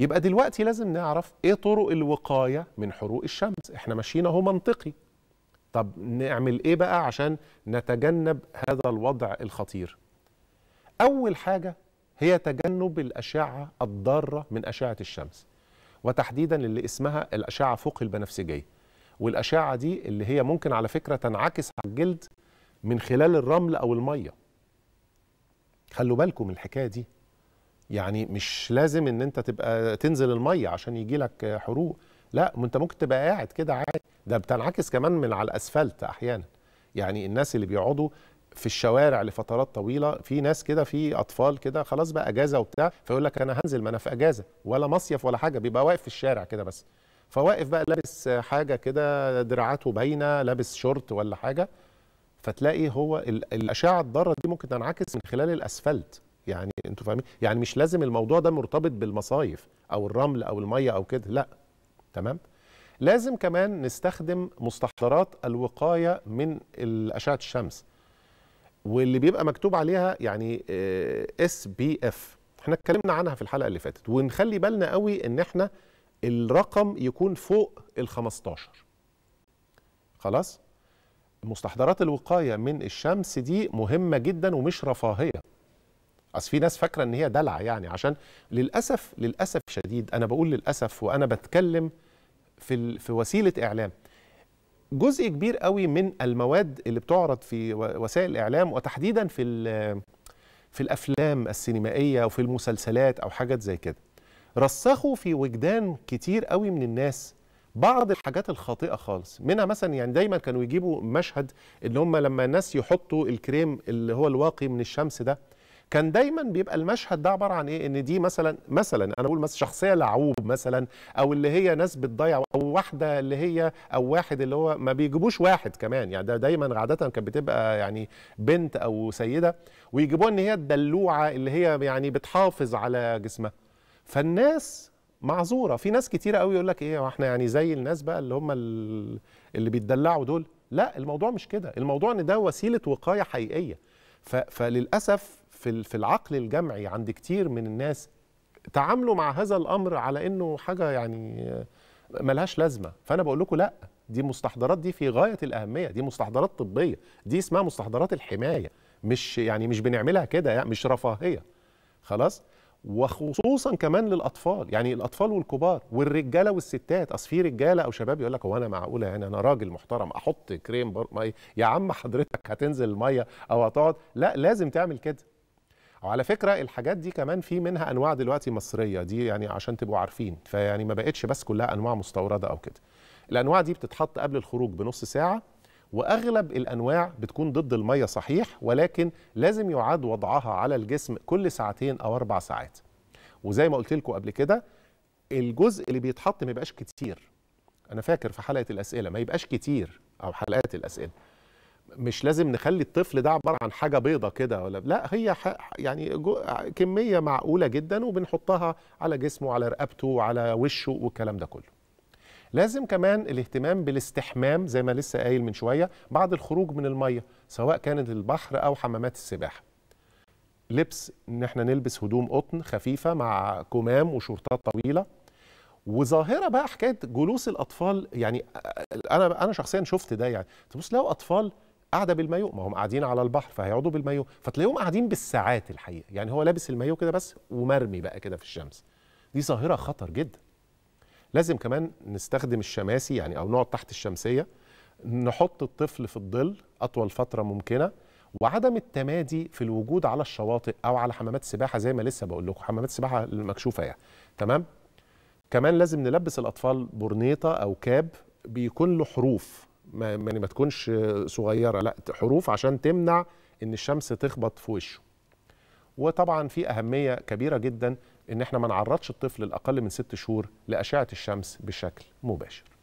يبقى دلوقتي لازم نعرف ايه طرق الوقايه من حروق الشمس احنا ماشيين اهو منطقي طب نعمل ايه بقى عشان نتجنب هذا الوضع الخطير اول حاجه هي تجنب الاشعه الضاره من اشعه الشمس وتحديدا اللي اسمها الاشعه فوق البنفسجيه والاشعه دي اللي هي ممكن على فكره تنعكس على الجلد من خلال الرمل او الميه خلوا بالكم من الحكايه دي يعني مش لازم ان انت تبقى تنزل الميه عشان يجي لك حروق لا انت ممكن تبقى قاعد كده عادي ده بتنعكس كمان من على الاسفلت احيانا يعني الناس اللي بيقعدوا في الشوارع لفترات طويله في ناس كده في اطفال كده خلاص بقى اجازه وبتاع فيقول لك انا هنزل ما انا في اجازه ولا مصيف ولا حاجه بيبقى واقف في الشارع كده بس فواقف بقى لابس حاجه كده دراعاته باينه لابس شورت ولا حاجه فتلاقي هو الاشعه الضاره دي ممكن تنعكس من خلال الاسفلت يعني انتوا فاهمين يعني مش لازم الموضوع ده مرتبط بالمصايف او الرمل او الميه او كده لا تمام لازم كمان نستخدم مستحضرات الوقايه من اشعه الشمس واللي بيبقى مكتوب عليها يعني اس بي اف احنا اتكلمنا عنها في الحلقه اللي فاتت ونخلي بالنا قوي ان احنا الرقم يكون فوق ال 15 خلاص مستحضرات الوقايه من الشمس دي مهمه جدا ومش رفاهيه اصل في ناس فاكره ان هي دلع يعني عشان للاسف للاسف شديد انا بقول للاسف وانا بتكلم في في وسيله اعلام جزء كبير قوي من المواد اللي بتعرض في وسائل الاعلام وتحديدا في في الافلام السينمائيه وفي المسلسلات او حاجات زي كده رسخوا في وجدان كتير قوي من الناس بعض الحاجات الخاطئه خالص منها مثلا يعني دايما كانوا يجيبوا مشهد ان هم لما الناس يحطوا الكريم اللي هو الواقي من الشمس ده كان دايما بيبقى المشهد ده عباره عن ايه ان دي مثلا مثلا انا بقول مثلا شخصيه لعوب مثلا او اللي هي ناس بتضيع او واحده اللي هي او واحد اللي هو ما بيجيبوش واحد كمان يعني ده دايما عاده كانت بتبقى يعني بنت او سيده ويجيبوها ان هي الدلوعه اللي هي يعني بتحافظ على جسمها فالناس معذوره في ناس كتيره قوي يقول لك ايه احنا يعني زي الناس بقى اللي هم اللي بيتدلعوا دول لا الموضوع مش كده الموضوع ان ده وسيله وقايه حقيقيه فللاسف في في العقل الجمعي عند كتير من الناس تعاملوا مع هذا الامر على انه حاجه يعني ملهاش لازمه فانا بقول لكم لا دي مستحضرات دي في غايه الاهميه دي مستحضرات طبيه دي اسمها مستحضرات الحمايه مش يعني مش بنعملها كده يعني مش رفاهيه خلاص وخصوصا كمان للاطفال يعني الاطفال والكبار والرجاله والستات اصل في رجاله او شباب يقول لك هو انا معقوله يعني انا راجل محترم احط كريم بر... إيه؟ يا عم حضرتك هتنزل الميه او هتقعد لا لازم تعمل كده وعلى فكره الحاجات دي كمان في منها انواع دلوقتي مصريه دي يعني عشان تبقوا عارفين فيعني ما بقتش بس كلها انواع مستورده او كده الانواع دي بتتحط قبل الخروج بنص ساعه واغلب الانواع بتكون ضد الميه صحيح ولكن لازم يعاد وضعها على الجسم كل ساعتين او اربع ساعات وزي ما قلت لكم قبل كده الجزء اللي بيتحط ما يبقاش كتير انا فاكر في حلقه الاسئله ما يبقاش كتير او حلقات الاسئله مش لازم نخلي الطفل ده عباره عن حاجه بيضه كده ولا لا هي يعني كميه معقوله جدا وبنحطها على جسمه على رقبته وعلى وشه والكلام ده كله لازم كمان الاهتمام بالاستحمام زي ما لسه قايل من شويه بعد الخروج من الميه سواء كانت البحر او حمامات السباحه لبس ان احنا نلبس هدوم قطن خفيفه مع كمام وشورتات طويله وظاهره بقى حكايه جلوس الاطفال يعني انا انا شخصيا شفت ده يعني تبص لو اطفال قاعده بالمايو ما هم قاعدين على البحر فهيقعدوا بالمايو فتلاقيهم قاعدين بالساعات الحقيقه يعني هو لابس المايو كده بس ومرمي بقى كده في الشمس دي ظاهره خطر جدا لازم كمان نستخدم الشماسي يعني او نقعد تحت الشمسيه نحط الطفل في الظل اطول فتره ممكنه وعدم التمادي في الوجود على الشواطئ او على حمامات السباحه زي ما لسه بقول لكم حمامات السباحه المكشوفه يعني تمام كمان لازم نلبس الاطفال برنيطه او كاب بيكون له حروف ما, يعني ما تكونش صغيره لا حروف عشان تمنع ان الشمس تخبط في وشه وطبعا في اهميه كبيره جدا ان احنا ما نعرضش الطفل الاقل من ست شهور لاشعه الشمس بشكل مباشر